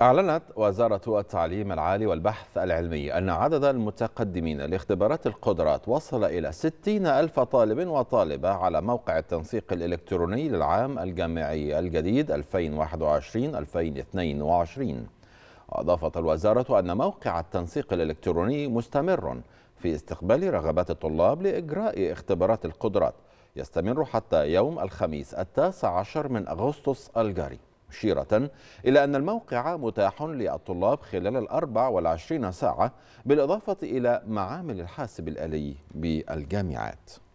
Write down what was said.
أعلنت وزارة التعليم العالي والبحث العلمي أن عدد المتقدمين لاختبارات القدرات وصل إلى 60 ألف طالب وطالبة على موقع التنسيق الإلكتروني للعام الجامعي الجديد 2021-2022 وأضافت الوزارة أن موقع التنسيق الإلكتروني مستمر في استقبال رغبات الطلاب لإجراء اختبارات القدرات يستمر حتى يوم الخميس التاسع عشر من أغسطس الجاري مشيرة إلى أن الموقع متاح للطلاب خلال الأربع والعشرين ساعة بالإضافة إلى معامل الحاسب الآلي بالجامعات